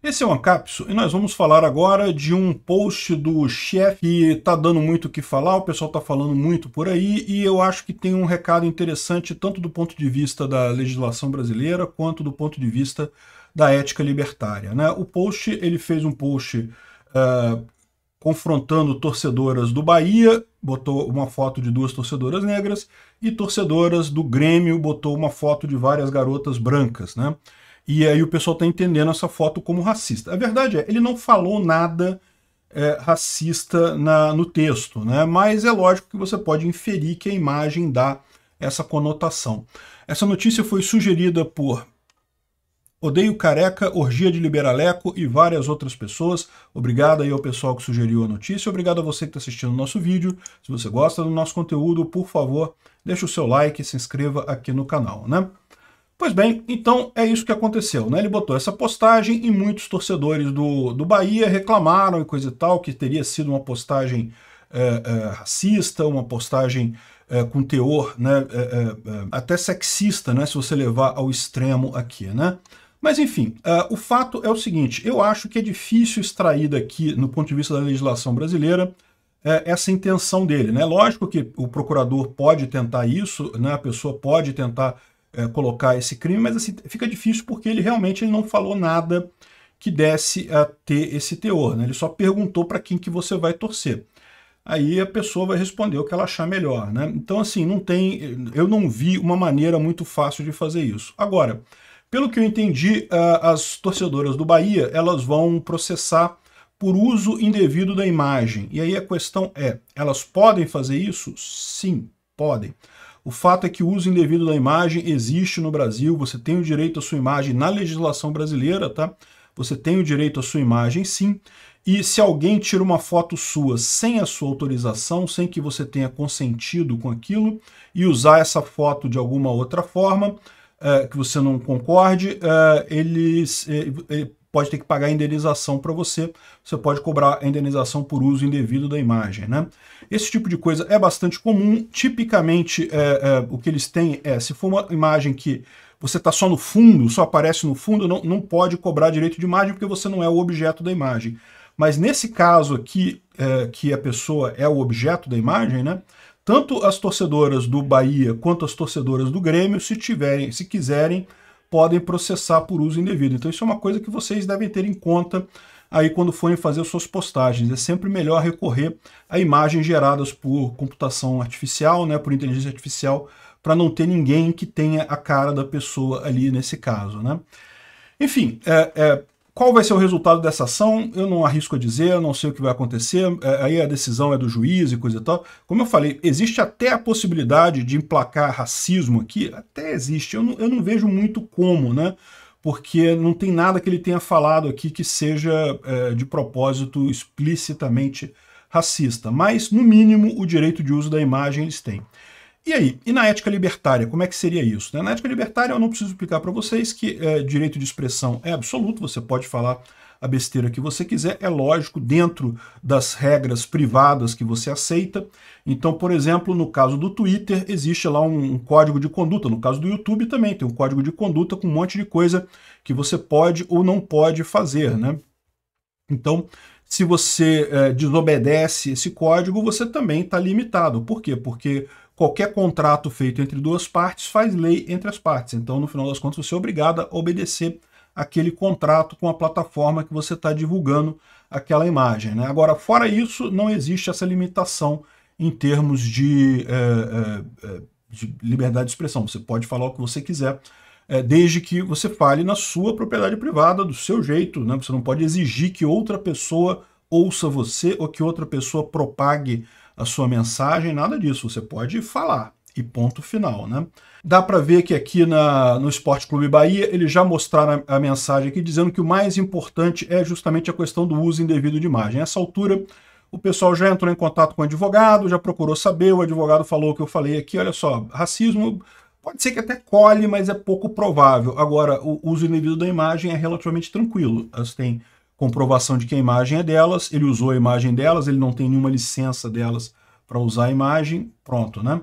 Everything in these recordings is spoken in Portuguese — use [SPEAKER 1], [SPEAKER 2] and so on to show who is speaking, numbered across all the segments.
[SPEAKER 1] Esse é o Ancapsu e nós vamos falar agora de um post do chefe que está dando muito o que falar, o pessoal está falando muito por aí e eu acho que tem um recado interessante tanto do ponto de vista da legislação brasileira quanto do ponto de vista da ética libertária. Né? O post, ele fez um post uh, confrontando torcedoras do Bahia, botou uma foto de duas torcedoras negras, e torcedoras do Grêmio, botou uma foto de várias garotas brancas, né? E aí o pessoal está entendendo essa foto como racista. A verdade é, ele não falou nada é, racista na, no texto, né? Mas é lógico que você pode inferir que a imagem dá essa conotação. Essa notícia foi sugerida por Odeio Careca, Orgia de Liberaleco e várias outras pessoas. Obrigado aí ao pessoal que sugeriu a notícia. Obrigado a você que está assistindo o nosso vídeo. Se você gosta do nosso conteúdo, por favor, deixe o seu like e se inscreva aqui no canal, né? Pois bem, então é isso que aconteceu, né? Ele botou essa postagem e muitos torcedores do, do Bahia reclamaram e coisa e tal, que teria sido uma postagem é, é, racista, uma postagem é, com teor né, até sexista, né? Se você levar ao extremo aqui, né? Mas enfim, uh, o fato é o seguinte: eu acho que é difícil extrair daqui, no ponto de vista da legislação brasileira, é, essa intenção dele. Né? Lógico que o procurador pode tentar isso, né? a pessoa pode tentar é, colocar esse crime, mas assim, fica difícil porque ele realmente ele não falou nada que desse a ter esse teor. Né? Ele só perguntou para quem que você vai torcer. Aí a pessoa vai responder o que ela achar melhor. Né? Então, assim, não tem. Eu não vi uma maneira muito fácil de fazer isso. Agora, pelo que eu entendi, as torcedoras do Bahia elas vão processar por uso indevido da imagem. E aí a questão é, elas podem fazer isso? Sim, podem. O fato é que o uso indevido da imagem existe no Brasil, você tem o direito à sua imagem na legislação brasileira, tá? Você tem o direito à sua imagem, sim. E se alguém tira uma foto sua sem a sua autorização, sem que você tenha consentido com aquilo, e usar essa foto de alguma outra forma, é, que você não concorde, uh, é, ele, ele, é, pode ter que pagar a indenização para você. Você pode cobrar a indenização por uso indevido da imagem. Né? Esse tipo de coisa é bastante comum. Tipicamente, o que eles têm é, se for uma imagem que você está só no fundo, só aparece no fundo, não, não pode cobrar direito de imagem porque você não é o objeto da imagem. Mas nesse caso aqui, é, que a pessoa é o objeto da imagem, né? tanto as torcedoras do Bahia quanto as torcedoras do Grêmio, se tiverem, se quiserem, podem processar por uso indevido. Então isso é uma coisa que vocês devem ter em conta aí quando forem fazer suas postagens. É sempre melhor recorrer a imagens geradas por computação artificial, né, por inteligência artificial, para não ter ninguém que tenha a cara da pessoa ali nesse caso, né? Enfim, é, é, qual vai ser o resultado dessa ação? Eu não arrisco a dizer, não sei o que vai acontecer, é, aí a decisão é do juiz e coisa e tal. Como eu falei, existe até a possibilidade de emplacar racismo aqui, até existe, eu não, eu não vejo muito como, né? Porque não tem nada que ele tenha falado aqui que seja é, de propósito explicitamente racista, mas no mínimo o direito de uso da imagem eles têm. E aí, e na ética libertária, como é que seria isso? Né? Na ética libertária, eu não preciso explicar para vocês que é, direito de expressão é absoluto, você pode falar a besteira que você quiser, é lógico, dentro das regras privadas que você aceita. Então, por exemplo, no caso do Twitter, existe lá um, um código de conduta, no caso do YouTube também tem um código de conduta com um monte de coisa que você pode ou não pode fazer, né? Então, se você é, desobedece esse código, você também está limitado. Por quê? Porque qualquer contrato feito entre duas partes faz lei entre as partes. Então, no final das contas, você é obrigado a obedecer aquele contrato com a plataforma que você está divulgando aquela imagem. Né? Agora, fora isso, não existe essa limitação em termos de, é, é, de liberdade de expressão. Você pode falar o que você quiser, é, desde que você fale na sua propriedade privada, do seu jeito. Né? Você não pode exigir que outra pessoa ouça você ou que outra pessoa propague a sua mensagem, nada disso. Você pode falar e ponto final, né? Dá para ver que aqui na, no Esporte Clube Bahia eles já mostraram a, a mensagem aqui dizendo que o mais importante é justamente a questão do uso indevido de imagem. Nessa altura, o pessoal já entrou em contato com o advogado, já procurou saber, o advogado falou o que eu falei aqui, olha só, racismo pode ser que até colhe, mas é pouco provável. Agora, o uso indevido da imagem é relativamente tranquilo. Elas têm comprovação de que a imagem é delas, ele usou a imagem delas, ele não tem nenhuma licença delas para usar a imagem, pronto, né?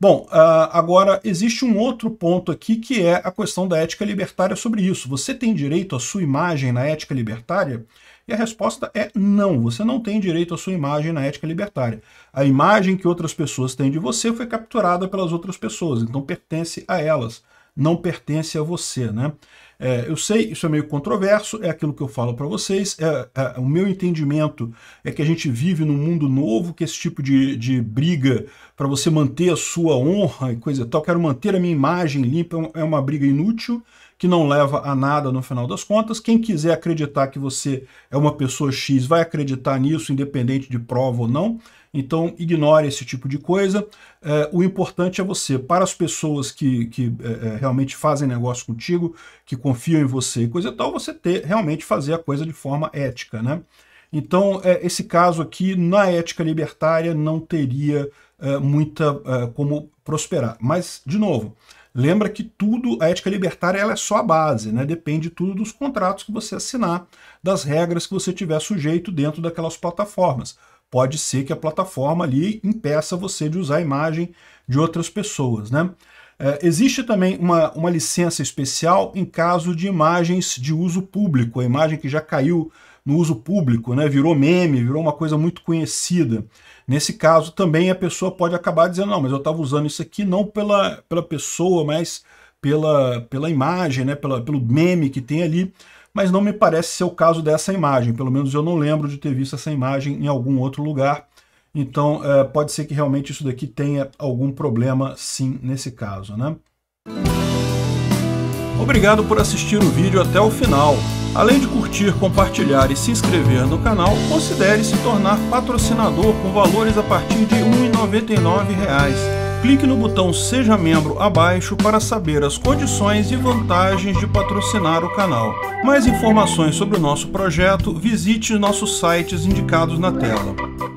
[SPEAKER 1] Bom, ah, agora existe um outro ponto aqui que é a questão da ética libertária sobre isso. Você tem direito à sua imagem na ética libertária? E a resposta é não, você não tem direito à sua imagem na ética libertária. A imagem que outras pessoas têm de você foi capturada pelas outras pessoas, então pertence a elas não pertence a você, né? É, eu sei, isso é meio controverso, é aquilo que eu falo para vocês, é, é, o meu entendimento é que a gente vive num mundo novo, que esse tipo de, de briga para você manter a sua honra e coisa e tal, quero manter a minha imagem limpa, é, é uma briga inútil, que não leva a nada no final das contas. Quem quiser acreditar que você é uma pessoa X vai acreditar nisso, independente de prova ou não. Então, ignore esse tipo de coisa. É, o importante é você, para as pessoas que, que é, é realmente fazem negócio contigo, que confiam em você e coisa e tal, você ter, realmente fazer a coisa de forma ética, né? Então, é, esse caso aqui, na ética libertária, não teria é, muita é, como prosperar. Mas, de novo, Lembra que tudo, a ética libertária, ela é só a base, né? Depende tudo dos contratos que você assinar, das regras que você tiver sujeito dentro daquelas plataformas. Pode ser que a plataforma ali impeça você de usar a imagem de outras pessoas, né? É, existe também uma, uma licença especial em caso de imagens de uso público, a imagem que já caiu no uso público, né, virou meme, virou uma coisa muito conhecida. Nesse caso também a pessoa pode acabar dizendo, não, mas eu estava usando isso aqui não pela, pela pessoa, mas pela, pela imagem, né, pela, pelo meme que tem ali, mas não me parece ser o caso dessa imagem, pelo menos eu não lembro de ter visto essa imagem em algum outro lugar. Então, é, pode ser que realmente isso daqui tenha algum problema, sim, nesse caso, né? Obrigado por assistir o vídeo até o final. Além de curtir, compartilhar e se inscrever no canal, considere se tornar patrocinador com valores a partir de R$ 1,99 clique no botão Seja Membro abaixo para saber as condições e vantagens de patrocinar o canal. Mais informações sobre o nosso projeto, visite nossos sites indicados na tela.